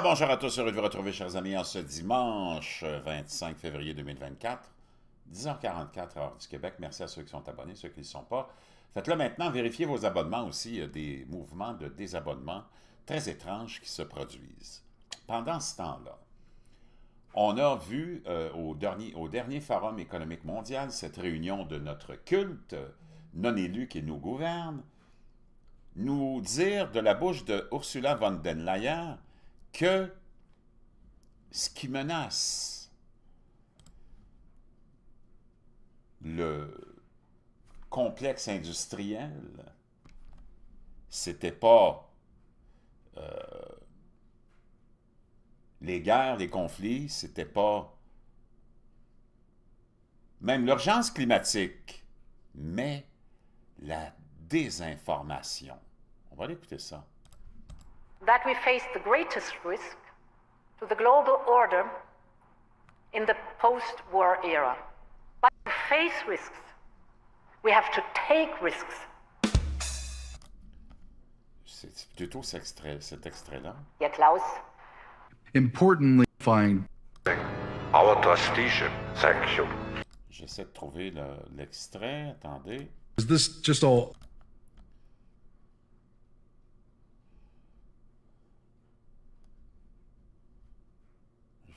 bonjour à tous, heureux de vous retrouver, chers amis, en ce dimanche 25 euh, février 2024, 10h44, heure du Québec. Merci à ceux qui sont abonnés, ceux qui ne sont pas. Faites-le maintenant, vérifiez vos abonnements aussi. Il y a des mouvements de désabonnement très étranges qui se produisent. Pendant ce temps-là, on a vu euh, au, dernier, au dernier Forum économique mondial cette réunion de notre culte non élu qui nous gouverne, nous dire de la bouche de Ursula von den Leyen que ce qui menace le complexe industriel, c'était pas euh, les guerres, les conflits, c'était pas même l'urgence climatique, mais la désinformation. On va aller écouter ça. that we face the greatest risk to the global order in the post war era. But to face risks, we have to take risks. plutôt cet extrait, cet extrait-là. Klaus. Importantly, find. Our trusteeship, thank you. J'essaie de trouver l'extrait, le, attendez. Is this just all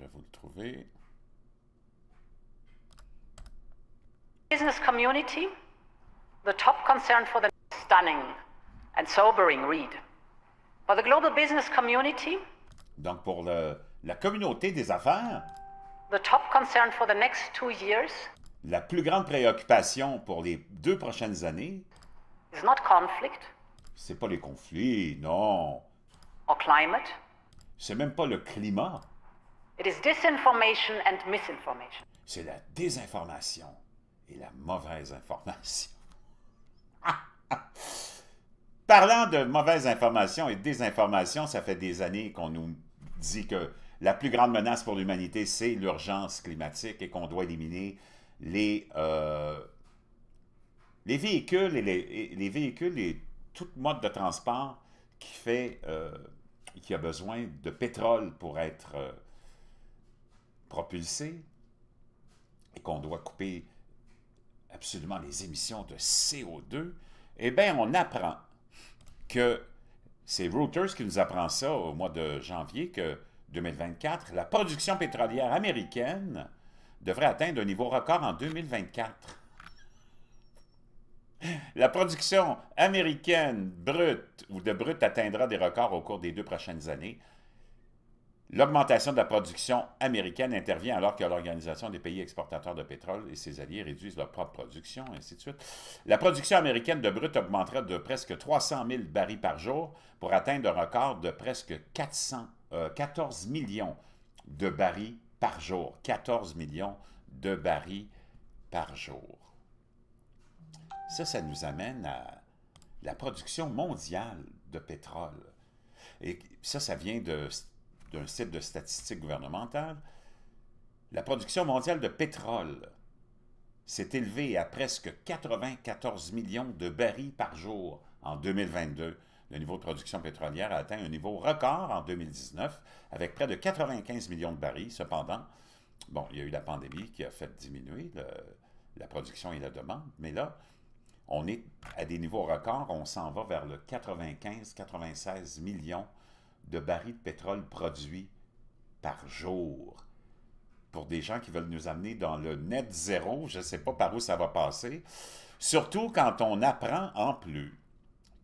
je vais vous le trouver. Business community, the top concern for the stunning and sobering read. For the global business community. Donc pour le, la communauté des affaires. The top concern for the next two years. La plus grande préoccupation pour les deux prochaines années. Is not conflict. C'est pas les conflits, non. Or climate. C'est même pas le climat. C'est la désinformation et la mauvaise information. Parlant de mauvaise information et désinformation, ça fait des années qu'on nous dit que la plus grande menace pour l'humanité, c'est l'urgence climatique et qu'on doit éliminer les, euh, les véhicules et les, véhicules et tout mode de transport qui fait euh, qui a besoin de pétrole pour être euh, propulsé et qu'on doit couper absolument les émissions de CO2, eh bien, on apprend que c'est Reuters qui nous apprend ça au mois de janvier que 2024, la production pétrolière américaine devrait atteindre un niveau record en 2024. La production américaine brute ou de brut atteindra des records au cours des deux prochaines années, L'augmentation de la production américaine intervient alors que l'Organisation des pays exportateurs de pétrole et ses alliés réduisent leur propre production, et ainsi de suite. La production américaine de brut augmenterait de presque 300 000 barils par jour pour atteindre un record de presque 14 euh, millions de barils par jour. 14 millions de barils par jour. Ça, ça nous amène à la production mondiale de pétrole. Et ça, ça vient de d'un site de statistiques gouvernementales, la production mondiale de pétrole s'est élevée à presque 94 millions de barils par jour en 2022. Le niveau de production pétrolière a atteint un niveau record en 2019 avec près de 95 millions de barils. Cependant, bon, il y a eu la pandémie qui a fait diminuer la production et la demande, mais là, on est à des niveaux records, on s'en va vers le 95-96 millions de barils de pétrole produits par jour. Pour des gens qui veulent nous amener dans le net zéro, je ne sais pas par où ça va passer. Surtout quand on apprend en plus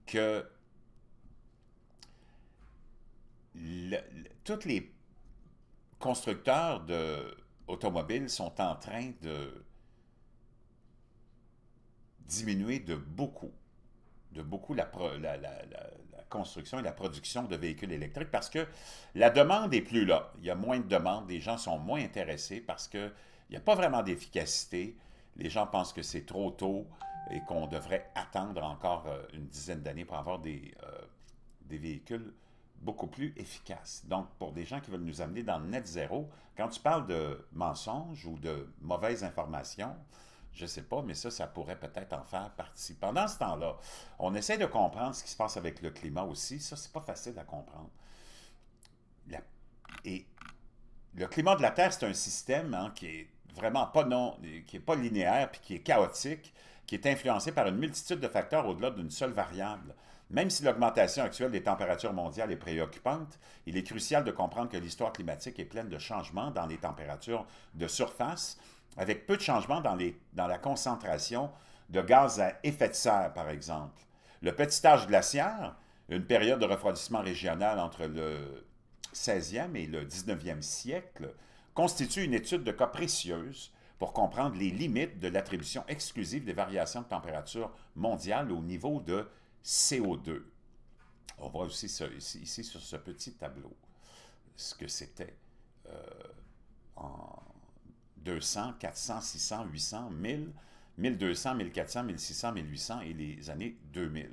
que toutes tous les constructeurs de automobiles sont en train de diminuer de beaucoup, de beaucoup la, la, la, construction et la production de véhicules électriques parce que la demande est plus là. Il y a moins de demandes, les gens sont moins intéressés parce qu'il n'y a pas vraiment d'efficacité. Les gens pensent que c'est trop tôt et qu'on devrait attendre encore euh, une dizaine d'années pour avoir des, euh, des véhicules beaucoup plus efficaces. Donc, pour des gens qui veulent nous amener dans le net zéro, quand tu parles de mensonges ou de mauvaises informations, je ne sais pas, mais ça, ça pourrait peut-être en faire partie. Pendant ce temps-là, on essaie de comprendre ce qui se passe avec le climat aussi. Ça, ce n'est pas facile à comprendre. Et le climat de la Terre, c'est un système hein, qui est vraiment pas non, qui est pas linéaire puis qui est chaotique, qui est influencé par une multitude de facteurs au-delà d'une seule variable. Même si l'augmentation actuelle des températures mondiales est préoccupante, il est crucial de comprendre que l'histoire climatique est pleine de changements dans les températures de surface, avec peu de changements dans, dans la concentration de gaz à effet de serre, par exemple. Le petit âge glaciaire, une période de refroidissement régional entre le 16e et le 19e siècle, constitue une étude de cas précieuse pour comprendre les limites de l'attribution exclusive des variations de température mondiale au niveau de CO2. On voit aussi ici, sur ce petit tableau ce que c'était euh, en 200, 400, 600, 800, 1000, 1200, 1400, 1600, 1800 et les années 2000.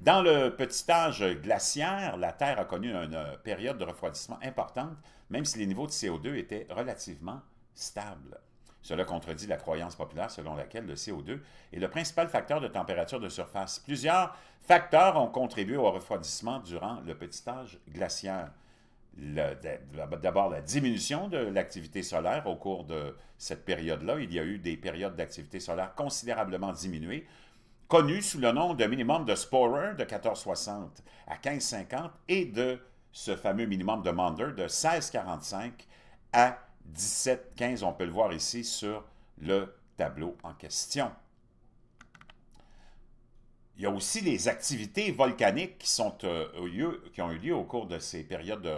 Dans le petit âge glaciaire, la Terre a connu une euh, période de refroidissement importante, même si les niveaux de CO2 étaient relativement stables. Cela contredit la croyance populaire selon laquelle le CO2 est le principal facteur de température de surface. Plusieurs facteurs ont contribué au refroidissement durant le petit âge glaciaire. D'abord, la diminution de l'activité solaire au cours de cette période-là. Il y a eu des périodes d'activité solaire considérablement diminuées, connues sous le nom de minimum de Sporer de 1460 à 1550 et de ce fameux minimum de Mander de 1645 à 17-15, on peut le voir ici sur le tableau en question. Il y a aussi les activités volcaniques qui, sont, euh, au lieu, qui ont eu lieu au cours de ces périodes de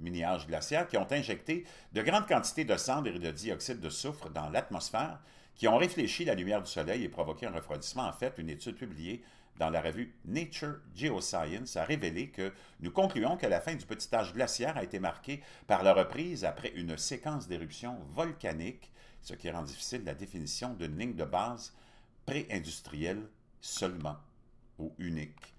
mini-âge glaciaire qui ont injecté de grandes quantités de cendres et de dioxyde de soufre dans l'atmosphère, qui ont réfléchi la lumière du soleil et provoqué un refroidissement. En fait, une étude publiée dans la revue Nature Geoscience a révélé que nous concluons que la fin du petit âge glaciaire a été marquée par la reprise après une séquence d'éruptions volcaniques, ce qui rend difficile la définition d'une ligne de base pré-industrielle seulement ou unique.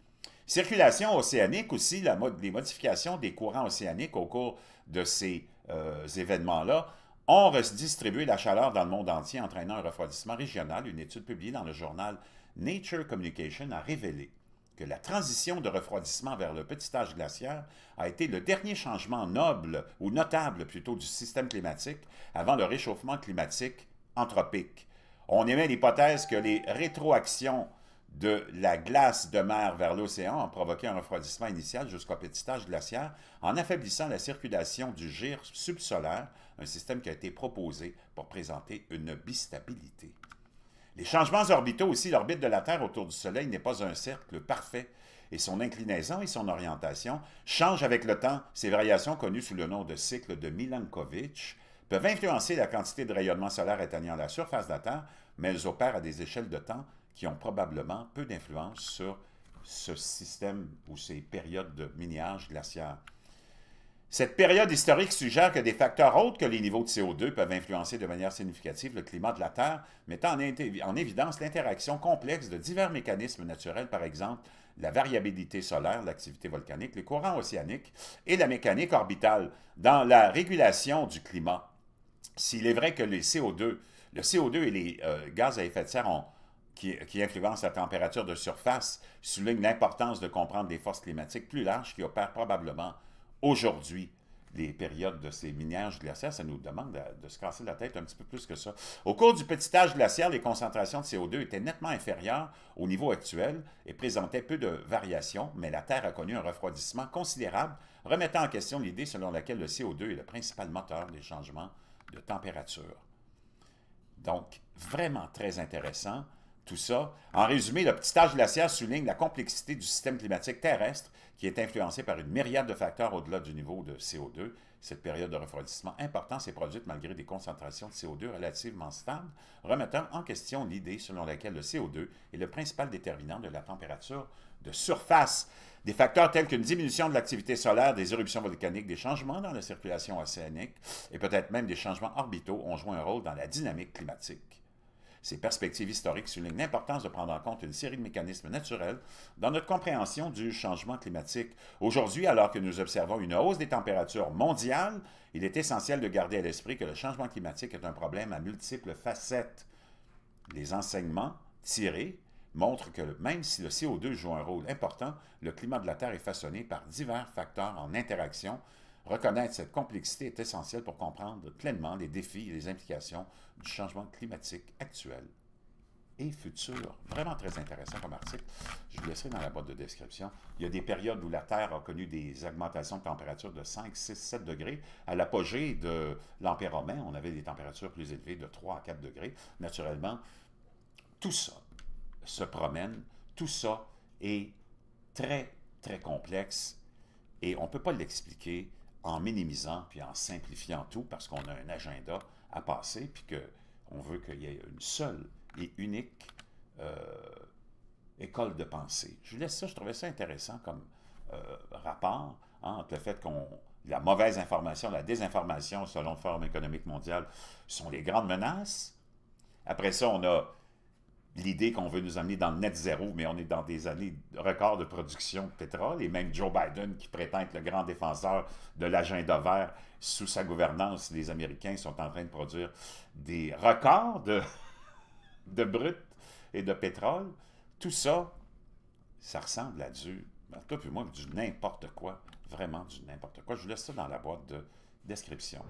Circulation océanique aussi, la les modifications des courants océaniques au cours de ces euh, événements-là ont redistribué la chaleur dans le monde entier, entraînant un refroidissement régional. Une étude publiée dans le journal Nature Communication a révélé que la transition de refroidissement vers le petit âge glaciaire a été le dernier changement noble ou notable plutôt du système climatique avant le réchauffement climatique anthropique. On émet l'hypothèse que les rétroactions de la glace de mer vers l'océan ont provoqué un refroidissement initial jusqu'au petit âge glaciaire en affaiblissant la circulation du gire subsolaire, un système qui a été proposé pour présenter une bistabilité. Les changements orbitaux aussi, l'orbite de la Terre autour du Soleil n'est pas un cercle parfait, et son inclinaison et son orientation changent avec le temps. Ces variations connues sous le nom de cycles de Milankovitch peuvent influencer la quantité de rayonnement solaire atteignant la surface de la Terre, mais elles opèrent à des échelles de temps qui ont probablement peu d'influence sur ce système ou ces périodes de mini-âge glaciaire. Cette période historique suggère que des facteurs autres que les niveaux de CO2 peuvent influencer de manière significative le climat de la Terre, mettant en, évidence l'interaction complexe de divers mécanismes naturels, par exemple la variabilité solaire, l'activité volcanique, les courants océaniques et la mécanique orbitale dans la régulation du climat. S'il est vrai que co le CO2 et les euh, gaz à effet de serre qui, influencent la température de surface soulignent l'importance de comprendre des forces climatiques plus larges qui opèrent probablement aujourd'hui les périodes de ces minières glaciaires, ça nous demande de se casser la tête un petit peu plus que ça. Au cours du petit âge glaciaire, les concentrations de CO2 étaient nettement inférieures au niveau actuel et présentaient peu de variations, mais la Terre a connu un refroidissement considérable, remettant en question l'idée selon laquelle le CO2 est le principal moteur des changements de température. Donc, vraiment très intéressant tout ça. En résumé, le petit âge glaciaire souligne la complexité du système climatique terrestre qui est influencé par une myriade de facteurs au-delà du niveau de CO2. Cette période de refroidissement important s'est produite malgré des concentrations de CO2 relativement stables, remettant en question l'idée selon laquelle le CO2 est le principal déterminant de la température de surface. Des facteurs tels qu'une diminution de l'activité solaire, des éruptions volcaniques, des changements dans la circulation océanique et peut-être même des changements orbitaux ont joué un rôle dans la dynamique climatique. Ces perspectives historiques soulignent l'importance de prendre en compte une série de mécanismes naturels dans notre compréhension du changement climatique. Aujourd'hui, alors que nous observons une hausse des températures mondiales, il est essentiel de garder à l'esprit que le changement climatique est un problème à multiples facettes. Les enseignements tirés montrent que même si le CO2 joue un rôle important, le climat de la Terre est façonné par divers facteurs en interaction Reconnaître cette complexité est essentiel pour comprendre pleinement les défis et les implications du changement climatique actuel et futur. Vraiment très intéressant comme article. Je vous laisserai dans la boîte de description. Il y a des périodes où la Terre a connu des augmentations de température de 5, 6, 7 degrés. À l'apogée de l'Empire romain, on avait des températures plus élevées de 3 à 4 degrés. Naturellement, tout ça se promène, tout ça est très, très complexe et on ne peut pas l'expliquer en minimisant puis en simplifiant tout parce qu'on a un agenda à passer puis qu'on veut qu'il y ait une seule et unique euh, école de pensée. Je vous laisse ça, je trouvais ça intéressant comme euh, rapport hein, entre le fait qu'on la mauvaise information, la désinformation, selon le Forum économique mondial, sont les grandes menaces. Après ça, on a l'idée qu'on veut nous amener dans le net zéro, mais on est dans des années records de production de pétrole, et même Joe Biden, qui prétend être le grand défenseur de l'agenda vert sous sa gouvernance, les Américains sont en train de produire des records de, de brut et de pétrole. Tout ça, ça ressemble à du, en tout moi, du n'importe quoi, vraiment du n'importe quoi. Je vous laisse ça dans la boîte de description.